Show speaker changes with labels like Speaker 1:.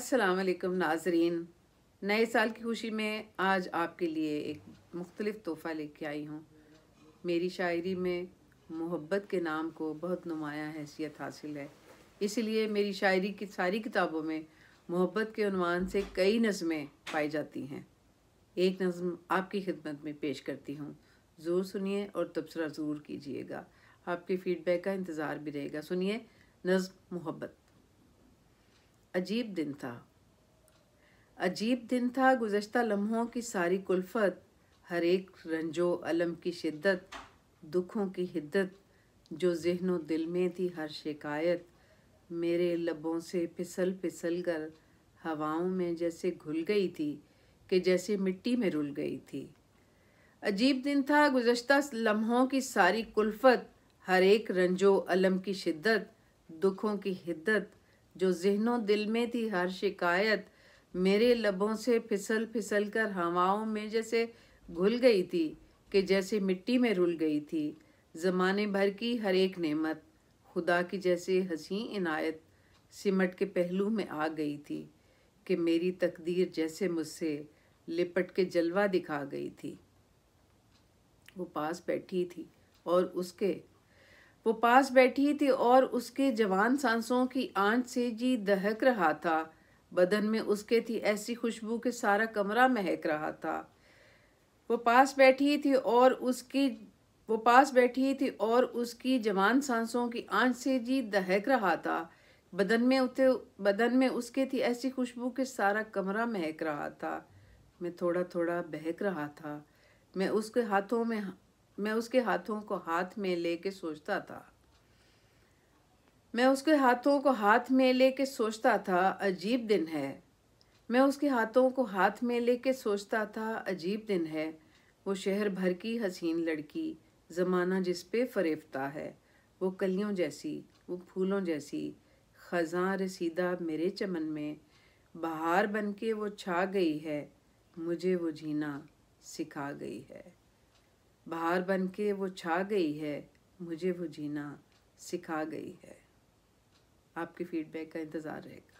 Speaker 1: असलकम नाजरीन नए साल की खुशी में आज आपके लिए एक मुख्तलिफ तोहफ़ा लेके आई हूँ मेरी शायरी में मोहब्बत के नाम को बहुत नुमाया हैसियत हासिल है इसलिए मेरी शायरी की सारी किताबों में मोहब्बत के अनवान से कई नज़में पाई जाती हैं एक नज़म आपकी खिदमत में पेश करती हूँ ज़रूर सुनिए और तबसरा ज़रूर कीजिएगा आपके फीडबैक का इंतज़ार भी रहेगा सुनिए नज़म मोहब्बत अजीब दिन था अजीब दिन था गुजशत लम्हों की सारी कुल्फत हर एक रंजो अलम की शिद्दत दुखों की हिद्दत जो जहनो दिल में थी हर शिकायत मेरे लबों से फिसल फिसल कर हवाओं में जैसे घुल गई थी कि जैसे मिट्टी में रुल गई थी अजीब दिन था गुजशत लम्हों की सारी कुल्फत हर एक रंजो अलम की शिद्दत दुखों की हिद्दत जो जहनो दिल में थी हर शिकायत मेरे लबों से फिसल फिसल कर हवाओं में जैसे घुल गई थी कि जैसे मिट्टी में रुल गई थी ज़माने भर की हर एक नेमत खुदा की जैसे हसी इनायत सिमट के पहलू में आ गई थी कि मेरी तकदीर जैसे मुझसे लिपट के जलवा दिखा गई थी वो पास बैठी थी और उसके वो पास बैठी थी और उसके जवान सांसों की आंच से जी दहक रहा था बदन में उसके थी ऐसी खुशबू के सारा कमरा महक रहा था वो पास बैठी थी और उसकी वो पास बैठी थी और उसकी जवान सांसों की आंच से जी दहक रहा था बदन में उते बदन में उसके थी ऐसी खुशबू के सारा कमरा महक रहा था मैं थोड़ा थोड़ा बहक रहा था मैं उसके हाथों में मैं उसके हाथों को हाथ में लेके सोचता था मैं उसके हाथों को हाथ में लेके सोचता था अजीब दिन है मैं उसके हाथों को हाथ में लेके सोचता था अजीब दिन है वो शहर भर की हसीन लड़की ज़माना जिस पे फरेफ्ता है वो कलियों जैसी वो फूलों जैसी ख़जा रसीदा मेरे चमन में बहार बन के वो छा गई है मुझे वो जीना सिखा गई है बाहर बन के वो छा गई है मुझे वो जीना सिखा गई है आपके फीडबैक का इंतज़ार रहेगा